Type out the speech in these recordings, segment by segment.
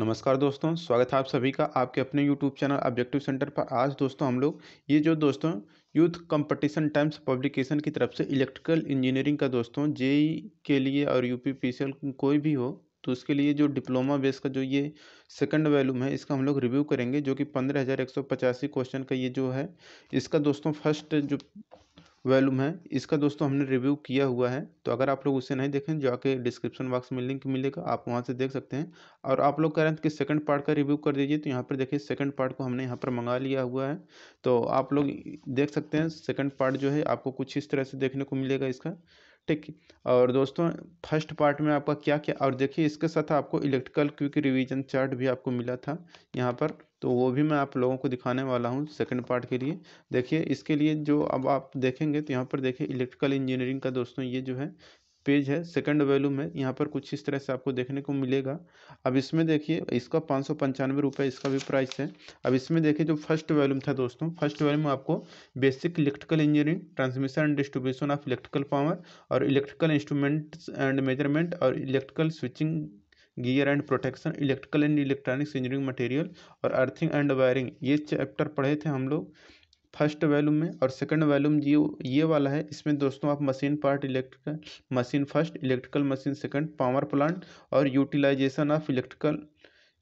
नमस्कार दोस्तों स्वागत है आप सभी का आपके अपने यूट्यूब चैनल ऑब्जेक्टिव सेंटर पर आज दोस्तों हम लोग ये जो दोस्तों यूथ कंपटीशन टाइम्स पब्लिकेशन की तरफ से इलेक्ट्रिकल इंजीनियरिंग का दोस्तों जेई e के लिए और यू पी कोई भी हो तो उसके लिए जो डिप्लोमा बेस का जो ये सेकंड वैल्यूम है इसका हम लोग रिव्यू करेंगे जो कि पंद्रह हज़ार एक सौ पचासी क्वेश्चन का ये जो है इसका दोस्तों फर्स्ट जो वैल्यूम है इसका दोस्तों हमने रिव्यू किया हुआ है तो अगर आप लोग उसे नहीं देखें जाके डिस्क्रिप्शन बॉक्स में लिंक मिलेगा आप वहाँ से देख सकते हैं और आप लोग कह रहे हैं कि सेकंड पार्ट का रिव्यू कर दीजिए तो यहाँ पर देखिए सेकंड पार्ट को हमने यहाँ पर मंगा लिया हुआ है तो आप लोग देख सकते हैं सेकंड पार्ट जो है आपको कुछ इस तरह से देखने को मिलेगा इसका ठीक और दोस्तों फर्स्ट पार्ट में आपका क्या क्या और देखिए इसके साथ आपको इलेक्ट्रिकल क्योंकि रिवीजन चार्ट भी आपको मिला था यहाँ पर तो वो भी मैं आप लोगों को दिखाने वाला हूँ सेकंड पार्ट के लिए देखिए इसके लिए जो अब आप देखेंगे तो यहाँ पर देखिए इलेक्ट्रिकल इंजीनियरिंग का दोस्तों ये जो है पेज है सेकंड वैल्यू में यहाँ पर कुछ इस तरह से आपको देखने को मिलेगा अब इसमें देखिए इसका पाँच सौ पंचानवे रुपये इसका भी प्राइस है अब इसमें देखिए जो फर्स्ट वैल्यूम था दोस्तों फर्स्ट वैल्यूम आपको basic electrical engineering transmission and distribution of electrical power और इलेक्ट्रिकल इंस्ट्रूमेंट्स एंड मेजरमेंट और electrical switching gear and protection electrical and electronics engineering material और अर्थिंग एंड वायरिंग ये चैप्टर पढ़े थे हम लोग फर्स्ट वैल्यूम में और सेकंड वैल्यूम जी ये वाला है इसमें दोस्तों आप machine part electrical machine first electrical machine second power plant और यूटिलाइजेशन ऑफ इलेक्ट्रिकल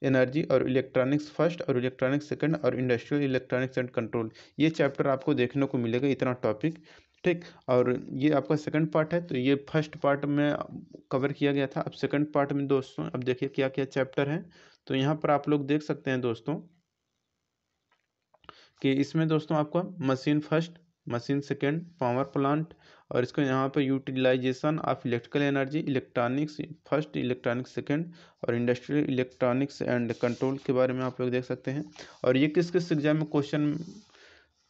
एनर्जी और इलेक्ट्रॉनिक्स फर्स्ट और इलेक्ट्रॉनिक्स सेकंड और इंडस्ट्रियल इलेक्ट्रॉनिक्स एंड कंट्रोल ये चैप्टर आपको देखने को मिलेगा इतना टॉपिक ठीक और ये आपका सेकंड पार्ट है तो ये फर्स्ट पार्ट में कवर किया गया था अब सेकंड पार्ट में दोस्तों अब देखिए क्या क्या चैप्टर हैं तो यहाँ पर आप लोग देख सकते हैं दोस्तों कि इसमें दोस्तों आपका machine first machine second power plant और इसको यहाँ पर utilisation of electrical energy electronics first electronics second और इंडस्ट्रियल इलेक्ट्रॉनिक्स एंड कंट्रोल के बारे में आप लोग देख सकते हैं और ये किस किस एग्जाम में क्वेश्चन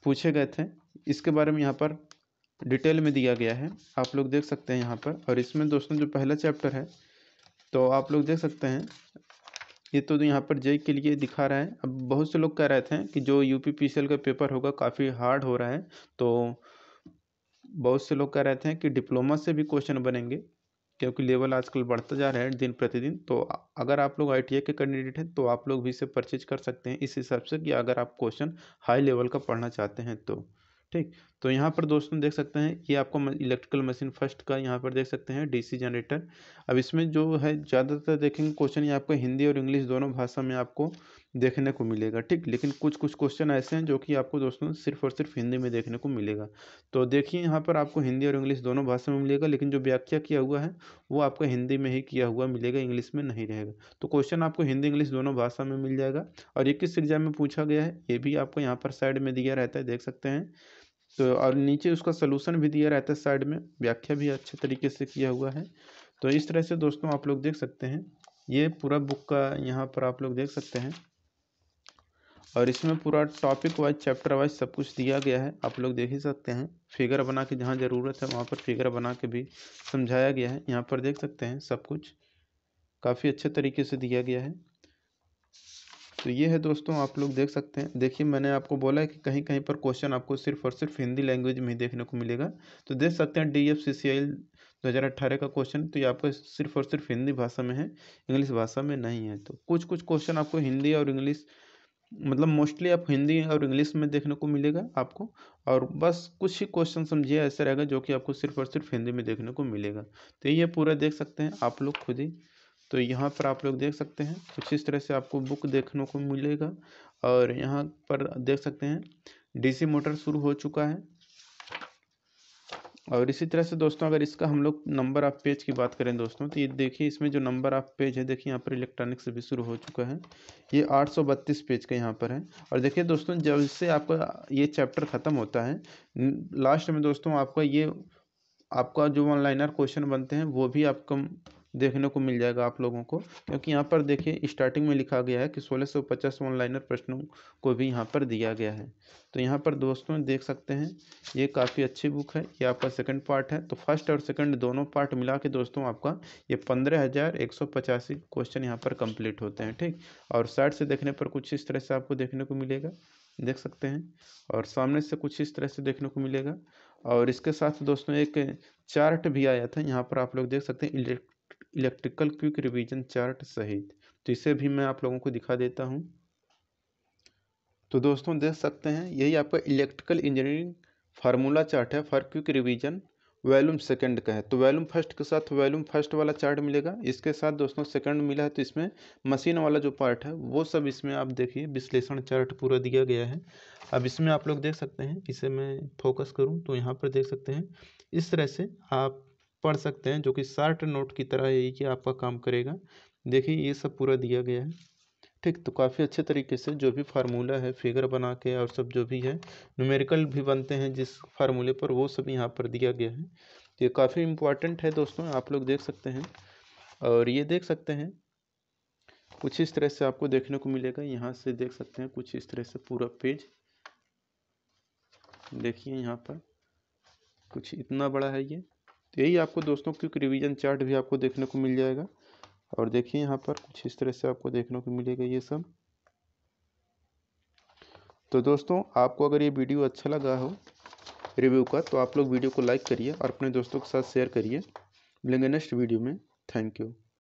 पूछे गए थे इसके बारे में यहाँ पर डिटेल में दिया गया है आप लोग देख सकते हैं यहाँ पर और इसमें दोस्तों जो पहला चैप्टर है तो आप लोग देख सकते हैं ये तो यहाँ पर जय के लिए दिखा रहा है अब बहुत से लोग कह रहे थे कि जो यू पी का पेपर होगा काफ़ी हार्ड हो रहा है तो बहुत से लोग कह रहे थे कि डिप्लोमा से भी क्वेश्चन बनेंगे क्योंकि लेवल आजकल बढ़ता जा रहा है दिन प्रतिदिन तो अगर आप लोग आई के कैंडिडेट हैं तो आप लोग भी इसे परचेज कर सकते हैं इस हिसाब से कि अगर आप क्वेश्चन हाई लेवल का पढ़ना चाहते हैं तो ठीक तो यहाँ पर दोस्तों देख सकते हैं ये आपको इलेक्ट्रिकल मशीन फर्स्ट का यहाँ पर देख सकते हैं डीसी जनरेटर अब इसमें जो है ज़्यादातर देखेंगे क्वेश्चन ये आपको हिंदी और इंग्लिश दोनों भाषा में आपको देखने को मिलेगा ठीक लेकिन कुछ कुछ क्वेश्चन ऐसे हैं जो कि आपको दोस्तों सिर्फ और सिर्फ हिंदी में देखने को मिलेगा तो देखिए यहाँ पर आपको हिंदी और इंग्लिश दोनों भाषा में मिलेगा लेकिन जो व्याख्या किया हुआ है वो आपको हिंदी में ही किया हुआ मिलेगा इंग्लिश में नहीं रहेगा तो क्वेश्चन आपको हिंदी इंग्लिश दोनों भाषा में मिल जाएगा और ये किस एग्जाम में पूछा गया है ये भी आपको यहाँ पर साइड में दिया रहता है देख सकते हैं तो और नीचे उसका सलूशन भी दिया रहता है साइड में व्याख्या भी अच्छे तरीके से किया हुआ है तो इस तरह से दोस्तों आप लोग देख सकते हैं ये पूरा बुक का यहाँ पर आप लोग देख सकते हैं और इसमें पूरा टॉपिक वाइज चैप्टर वाइज सब कुछ दिया गया है आप लोग देख ही सकते हैं फिगर बना के जहाँ ज़रूरत है वहाँ पर फिगर बना के भी समझाया गया है यहाँ पर देख सकते हैं सब कुछ काफ़ी अच्छे तरीके से दिया गया है तो ये है दोस्तों आप लोग देख सकते हैं देखिए मैंने आपको बोला है कि कहीं कहीं पर क्वेश्चन आपको सिर्फ और सिर्फ हिंदी लैंग्वेज में ही देखने को मिलेगा तो देख सकते हैं डी एफ सी सी आई दो हज़ार अट्ठारह का क्वेश्चन तो ये आपको सिर्फ और सिर्फ हिंदी भाषा में है इंग्लिश भाषा में नहीं है तो कुछ कुछ क्वेश्चन आपको हिंदी और इंग्लिश मतलब मोस्टली आप हिंदी और इंग्लिश में देखने को मिलेगा आपको और बस कुछ ही क्वेश्चन समझिए ऐसे रहेगा जो कि आपको सिर्फ और सिर्फ हिंदी में देखने को मिलेगा तो ये पूरा देख सकते हैं आप लोग खुद ही तो यहाँ पर आप लोग देख सकते हैं कुछ इस तरह से आपको बुक देखने को मिलेगा और यहाँ पर देख सकते हैं डीसी मोटर शुरू हो चुका है और इसी तरह से दोस्तों अगर इसका हम लोग नंबर ऑफ पेज की बात करें दोस्तों तो ये देखिए इसमें जो नंबर ऑफ पेज है देखिए यहाँ पर इलेक्ट्रॉनिक्स से भी शुरू हो चुका है ये 832 पेज का यहाँ पर है और देखिए दोस्तों जब से आपका ये चैप्टर ख़त्म होता है लास्ट में दोस्तों आपका ये आपका जो ऑनलाइनर क्वेश्चन बनते हैं वो भी आपका देखने को मिल जाएगा आप लोगों को क्योंकि यहाँ पर देखिए स्टार्टिंग में लिखा गया है कि सोलह सौ पचास ऑनलाइनर प्रश्नों को भी यहाँ पर दिया गया है तो यहाँ पर दोस्तों देख सकते हैं ये काफ़ी अच्छी बुक है ये आपका सेकंड पार्ट है तो फर्स्ट और सेकंड दोनों पार्ट मिला के दोस्तों आपका ये पंद्रह हज़ार एक सौ पचासी क्वेश्चन यहाँ पर कंप्लीट होते हैं ठीक और साइड से देखने पर कुछ इस तरह से आपको देखने को मिलेगा देख सकते हैं और सामने से कुछ इस तरह से देखने को मिलेगा और इसके साथ दोस्तों एक चार्ट भी आया था यहाँ पर आप लोग देख सकते हैं elect electrical quick revision chart सहित तो इसे भी मैं आप लोगों को दिखा देता हूँ तो दोस्तों देख सकते हैं यही आपका इलेक्ट्रिकल इंजीनियरिंग फार्मूला चार्ट है for quick revision volume second का है तो वैल्यूम फर्स्ट के साथ वैल्यूम फर्स्ट वाला चार्ट मिलेगा इसके साथ दोस्तों सेकंड मिला है तो इसमें मशीन वाला जो पार्ट है वो सब इसमें आप देखिए विश्लेषण चार्ट पूरा दिया गया है अब इसमें आप लोग देख सकते हैं इसे मैं फोकस करूं तो यहाँ पर देख सकते हैं इस तरह से आप पढ़ सकते हैं जो कि शार्ट नोट की तरह यही कि आपका काम करेगा देखिए ये सब पूरा दिया गया है ठीक तो काफ़ी अच्छे तरीके से जो भी फार्मूला है फिगर बना के और सब जो भी है न्यूमेरिकल भी बनते हैं जिस फार्मूले पर वो सब यहाँ पर दिया गया है तो ये काफ़ी इम्पॉर्टेंट है दोस्तों आप लोग देख सकते हैं और ये देख सकते हैं कुछ इस तरह से आपको देखने को मिलेगा यहाँ से देख सकते हैं कुछ इस तरह से पूरा पेज देखिए यहाँ पर कुछ इतना बड़ा है ये तो यही आपको दोस्तों क्योंकि रिवीजन चार्ट भी आपको देखने को मिल जाएगा और देखिए यहाँ पर कुछ इस तरह से आपको देखने को मिलेगा ये सब तो दोस्तों आपको अगर ये वीडियो अच्छा लगा हो रिव्यू का तो आप लोग वीडियो को लाइक करिए और अपने दोस्तों के साथ शेयर करिए मिलेंगे नेक्स्ट वीडियो में थैंक यू